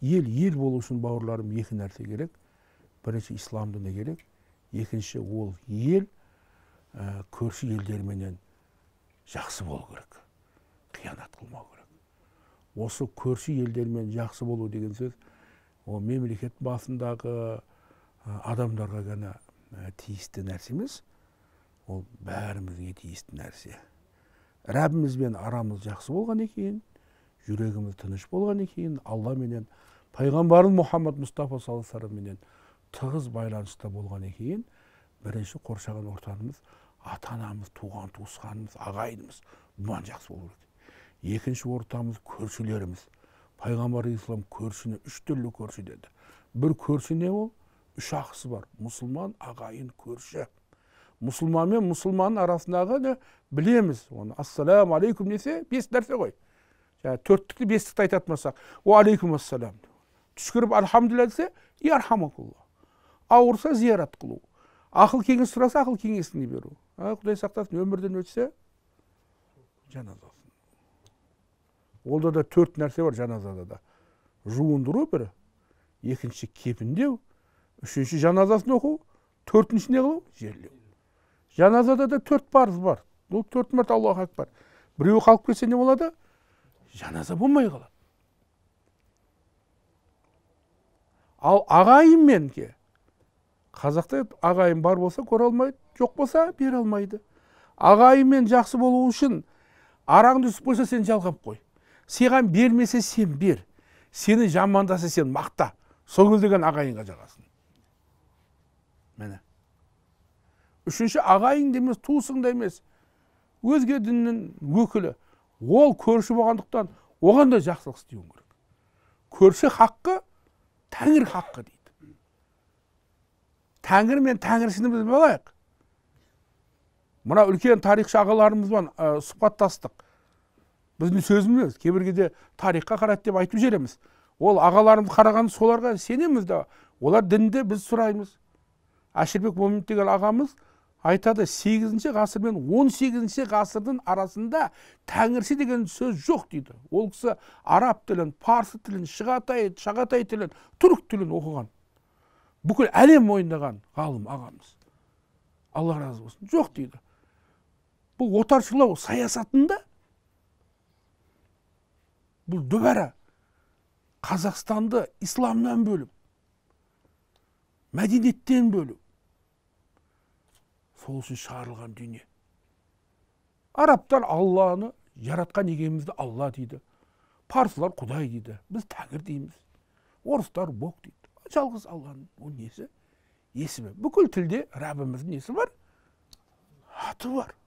ел ел болу үшін бауырларым екі нәрсе керек бірінші ислам діні керек екінші ол ел ә, көрші елдерменен жақсы болу керек қиянат қылмау керек осы көрші елдермен жақсы болу деген сөз ол мемлекет басындағы адамдарға ғана тиісті нәрсе емес ол бәрімізге тиісті нәрсе раббімізбен арамыз жақсы болған екен жүрегіміз тыныш болған екен менен, пайғамбарымыз мұхаммад мұстафа саллаллаху алейхи менен тығыз байланыста болғаннан кейін бірінші қоршаған ортамыз ата анамыз туған туысқанымыз ағайынымыз бұдан жақсы болу керек екінші ортамыз көршілеріміз пайғамбар ислам көршіні үш түрлі көрші деді бір көрші не ол үш ақысы бар мұсылман ағайын көрші мұсылман мен мұсылманның арасындағы не білеміз оны ассалаумағалейкум десе бес нәрсе ғой жаңағы төрттікті бестікті айтатын болсақ уалейкум ассалам түшкіріп альхамдулилля десе ярхамакулла ауырса зиярат қылу ақыл кеңес сұраса ақыл кеңесін беру құдай сақтасын өмірден өтсе жаназасын олда да төрт нәрсе бар жаназада да жуындыру бір екінші кепіндеу үшінші жаназасын оқу төртінші не қылу жерлеу жаназада да төрт парыз бар ол төрт мәрте аллаху акбар біреуі қалып кетсе не болады жаназа болмай қалады ал ағайын менге қазақта ағайын бар болса көре алмайды жоқ болса бере алмайды ағайынмен жақсы болу үшін араңды үзіп қойса сен жалғап қой саған бермесе сен бер сені жамандаса сен мақта сол деген ағайынға жағасың міне үшінші ағайын да емес туысың да емес өзге діннің өкілі ол көрші болғандықтан оған да жақсылық істеуің керек көрші хаққы тәңір хақы дейді тәңір мен тәңіршіні біз болайық мына үлкен тарихшы ағаларымызбен ә, сұхбаттастық біздің сөзіміз кейбір кезде тарихқа қарайды деп айтып жібереміз ол ағаларымыз қараған соларға сенеміз да олар дінді біз сұраймыз әшірбек момин деген ағамыз айтады 8 ғасыр мен 18 ғасырдың арасында тәңірші деген сөз жоқ дейді ол кісі араб тілін парсы тілін шығатай шағатай тілін түрік тілін оқыған бүкіл әлем мойындаған ғалым ағамыз алла разы болсын жоқ дейді бұл отаршылау саясатында бұл дүбәра қазақстанды исламнан бөліп мәдениеттен бөліп сол үшін шығарылған дүние арабтар алланы жаратқан егемізді алла дейді парсылар құдай дейді біз тәңір дейміз орыстар бог дейді жалғыз алланың ол несі есімі бүкіл тілде рәбіміздің несі бар аты бар